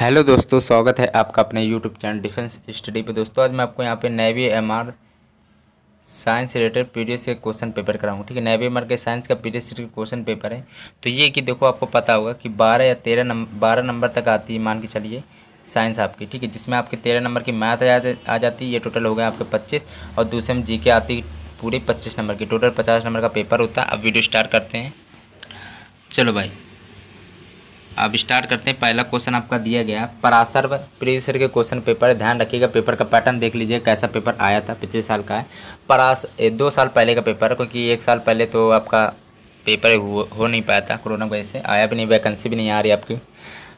hello दोस्तों स्वागत है आपका अपने यूट्यूब चैनल डिफेंस स्टडी पे दोस्तों आज मैं आपको यहाँ पे navy MR science related PDS के क्वेश्चन पेपर कराऊँ ठीक है नेवी एमआर के साइंस का पीडीएस क्वेश्चन पेपर है तो ये कि देखो आपको पता होगा कि बारह या तेरह नंबर बारह नंबर तक आती है मान के चलिए साइंस आपकी ठीक है जिसमें आपके तेरह नंबर की मैथ आ जाती है ये टोटल हो गए आपके पच्चीस और दूसरे में जी आती पूरी पच्चीस नंबर की टोटल पचास नंबर का पेपर होता है अब वीडियो स्टार्ट करते हैं चलो भाई अब स्टार्ट करते हैं पहला क्वेश्चन आपका दिया गया पराशर प्रीवियस के क्वेश्चन पेपर ध्यान रखिएगा पेपर का पैटर्न देख लीजिए कैसा पेपर आया था पिछले साल का है परास दो साल पहले का पेपर क्योंकि एक साल पहले तो आपका पेपर हो, हो नहीं पाया था कोरोना वजह से आया भी नहीं वैकेंसी भी नहीं आ रही आपकी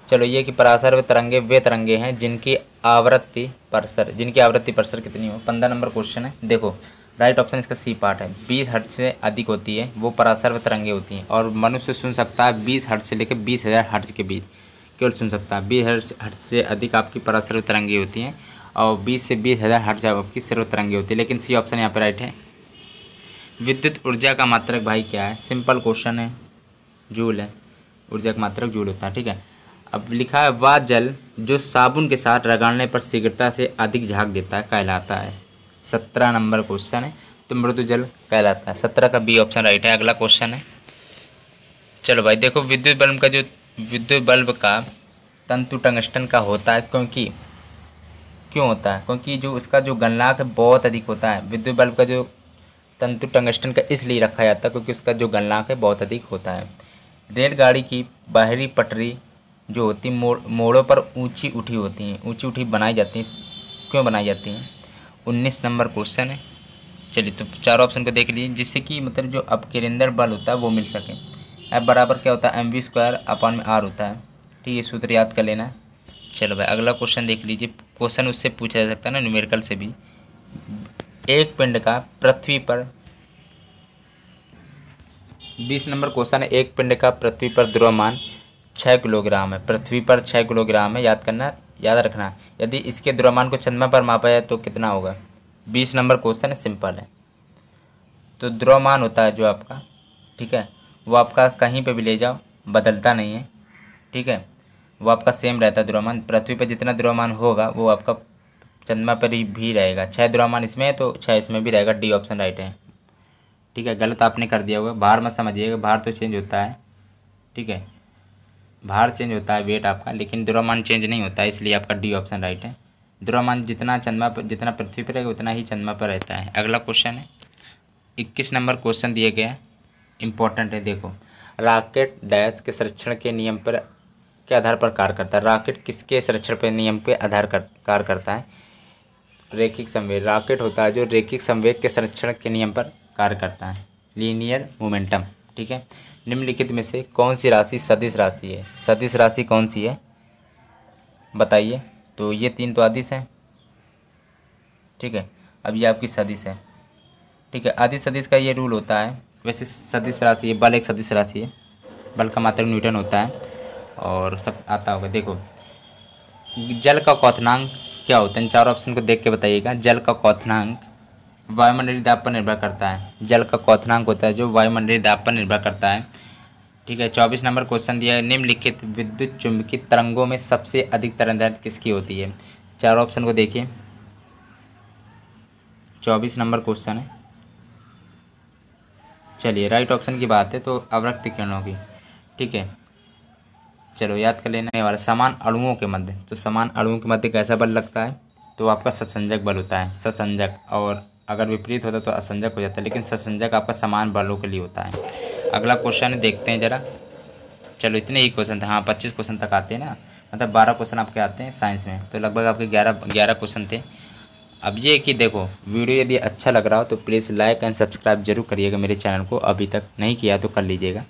चलो ये कि व तरंगे वे तरंगे हैं जिनकी आवृत्ति परसर जिनकी आवृत्ति परसर कितनी हो पंद्रह नंबर क्वेश्चन है देखो राइट ऑप्शन इसका सी पार्ट है बीस हर्ट से अधिक होती है वो परासर्व तरंगे होती हैं और मनुष्य सुन सकता है बीस हर्ट से लेकर बीस हज़ार हर्ट्स के बीच केवल सुन सकता है बीस हर्ट से अधिक आपकी परासर्व तरंगे होती हैं और बीस से बीस हज़ार हर्ट आपकी सर्व तरंगे होती है लेकिन सी ऑप्शन यहाँ पर राइट है विद्युत ऊर्जा का मात्रक भाई क्या है सिंपल क्वेश्चन है जूल है ऊर्जा का मात्रक जूल होता है ठीक है अब लिखा है वह जल जो साबुन के साथ रगड़ने पर शीघ्रता से अधिक झाग देता है कहलाता है सत्रह नंबर क्वेश्चन है तो मृदु जल कहलाता है सत्रह का बी ऑप्शन राइट है अगला क्वेश्चन है चलो भाई देखो विद्युत बल्ब का जो विद्युत बल्ब का तंतु टंगस्टन का होता है क्योंकि क्यों होता है क्योंकि जो उसका जो गलनाक है बहुत अधिक होता है विद्युत बल्ब का जो तंतु टंगस्टन का इसलिए रखा जाता है क्योंकि उसका जो गलनाक है बहुत अधिक होता है रेलगाड़ी की बाहरी पटरी जो होती मोड़ मोड़ों पर ऊंची उठी होती हैं ऊंची उठी बनाई जाती हैं क्यों बनाई जाती हैं उन्नीस नंबर क्वेश्चन है चलिए तो चारों ऑप्शन को देख लीजिए जिससे कि मतलब जो अब अपकेंद्र बल होता है वो मिल सके अब बराबर क्या होता है एम वी स्क्वायर अपॉन में आर होता है ठीक है सूत्र याद कर लेना चलो भाई अगला क्वेश्चन देख लीजिए क्वेश्चन उससे पूछा जा सकता है ना न्यूमेरिकल से भी एक पिंड का पृथ्वी पर बीस नंबर क्वेश्चन है एक पिंड का पृथ्वी पर द्रव्यमान छः किलोग्राम है पृथ्वी पर छः किलोग्राम है याद करना याद रखना यदि इसके द्रव्यमान को चंद्रमा पर मापा जाए तो कितना होगा बीस नंबर क्वेश्चन है सिंपल है तो द्रव्यमान होता है जो आपका ठीक है वो आपका कहीं पे भी ले जाओ बदलता नहीं है ठीक है वो आपका सेम रहता है द्रव्यमान पृथ्वी पर जितना द्रव्यमान होगा वो आपका चंद्रमा पर ही भी रहेगा छः द्रव्यमान इसमें है तो छः इसमें भी रहेगा डी ऑप्शन राइट है ठीक है गलत आपने कर दिया होगा बाहर मत समझिएगा बाहर तो चेंज होता है ठीक है भार चेंज होता है वेट आपका लेकिन द्रव्यमान चेंज नहीं होता है इसलिए आपका डी ऑप्शन राइट है द्रव्यमान जितना चंद्रमा पर जितना पृथ्वी पर रहेगा उतना ही चंद्रमा पर रहता है अगला क्वेश्चन है इक्कीस नंबर क्वेश्चन दिए गए है इंपॉर्टेंट है देखो राकेट डैश के संरक्षण के नियम पर के आधार पर कार्य करता है राकेट किसके संरक्षण पर नियम के आधार कर कार्य करता है रेखिक संवेद राकेट होता है जो रेखिक संवेद के संरक्षण के नियम पर कार्य करता है लीनियर मोमेंटम ठीक है निम्नलिखित में से कौन सी राशि सदिश राशि है सदिश राशि कौन सी है बताइए तो ये तीन तो आदिश हैं ठीक है अब ये आपकी सदिश है ठीक है आदि सदिश का ये रूल होता है वैसे सदिश राशि है बल एक सदिश राशि है बल का मात्र न्यूटन होता है और सब आता होगा देखो जल का क्वनांक क्या होता है इन चार ऑप्शन को देख के बताइएगा जल का कौथनांक वायुमंडलीय दाब पर निर्भर करता है जल का कौथनांक होता है जो वायुमंडलीय दाब पर निर्भर करता है ठीक है चौबीस नंबर क्वेश्चन दिया है निम्नलिखित विद्युत चुंबकीय तरंगों में सबसे अधिक तरंग किसकी होती है चार ऑप्शन को देखिए चौबीस नंबर क्वेश्चन है चलिए राइट ऑप्शन की बात है तो अवरक्त किरणों की ठीक है चलो याद कर लेने वाला समान अणुओं के मध्य तो समान अणुओं के मध्य कैसा बल लगता है तो आपका ससंजक बल होता है ससंजक और अगर विपरीत होता तो असंजक हो जाता लेकिन ससंजक आपका समान बलों के लिए होता है अगला क्वेश्चन देखते हैं ज़रा चलो इतने ही क्वेश्चन थे हाँ पच्चीस क्वेश्चन तक आते हैं ना मतलब बारह क्वेश्चन आपके आते हैं साइंस में तो लगभग आपके ग्यारह ग्यारह क्वेश्चन थे अब ये कि देखो वीडियो यदि अच्छा लग रहा हो तो प्लीज़ लाइक एंड सब्सक्राइब जरूर करिएगा मेरे चैनल को अभी तक नहीं किया तो कर लीजिएगा